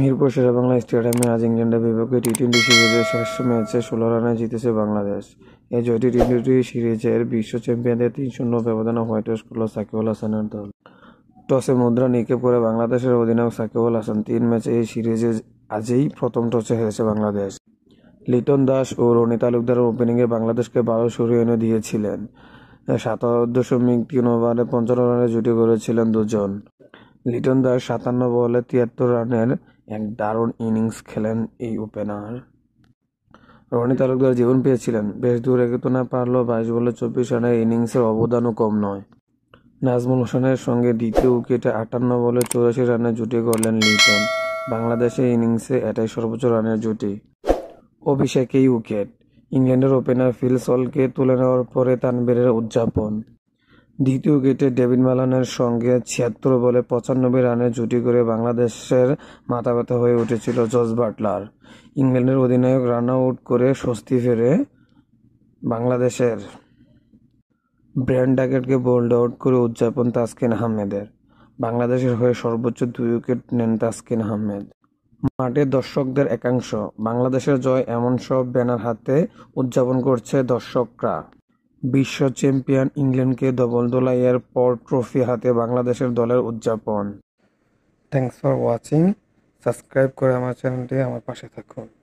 মিরপুর বাংলা স্টেডিয়ামে আজ ইংল্যান্ডের বিপক্ষে টি টোয়েন্টি সিরিজের শেষ ম্যাচে ষোলো রানে জিতেছে বাংলাদেশ এই জয়টি টি টোয়েন্টি সিরিজের বিশ্ব চ্যাম্পিয়নদের তিন শূন্য ব্যবধানে হোয়াইট হাউস করল সাকিবুল হাসানের দল টসে মুদ্রা নিকে পড়ে বাংলাদেশের অধিনায়ক সাকিবুল হাসান তিন ম্যাচে এই সিরিজে আজই প্রথম টসে হেরেছে বাংলাদেশ লিটন দাস ও রনি তালুকদার ওপেনিংয়ে বাংলাদেশকে বারো সরু এনে দিয়েছিলেন সাত দশমিক তিন ওভারে পঞ্চান্ন রানে জুটি করেছিলেন দুজন লিটন দাস সাতান্ন বলে তিয়াত্তর রানের এক দারুণ ইনিংস খেলেন এই ওপেনার রনি তালুকদার জীবন পেয়েছিলেন বেশ দূর এগোতে না পারলেও বাইশ বলে চব্বিশ রানের ইনিংসের অবদানও কম নয় নাজমুল হোসেনের সঙ্গে দ্বিতীয় উইকেটে আটান্ন বলে চৌরাশি রানের জুটি গড়লেন লিটন বাংলাদেশের ইনিংসে এটাই সর্বোচ্চ রানের জুটি অভিষেকেই উইকেট ইংল্যান্ডের ওপেনার ফিল সলকে তুলে নেওয়ার পরে তানবীরের উদযাপন দ্বিতীয় গেটে ডেভিড মালানের সঙ্গে ছিয়াত্তর বলে পঁচানব্বই রানের জুটি করে বাংলাদেশের ব্যথা হয়ে উঠেছিল জজ বাটলার ইংল্যান্ডের অধিনায়ক রান আউট করে স্বস্তি ফেরে বাংলাদেশের ব্র্যান্ড ডাকেটকে বোল্ড আউট করে উদযাপন তাসকিন আহমেদের বাংলাদেশের হয়ে সর্বোচ্চ দুই উইকেট নেন তাসকিন আহমেদ মাঠে দর্শকদের একাংশ বাংলাদেশের জয় এমন সব ব্যানার হাতে উদযাপন করছে দর্শকরা বিশ্ব চ্যাম্পিয়ন ইংল্যান্ডকে দোলাইয়ের পর ট্রফি হাতে বাংলাদেশের দলের উদযাপন থ্যাংকস ফর ওয়াচিং সাবস্ক্রাইব করে আমার চ্যানেলটি আমার পাশে থাকুন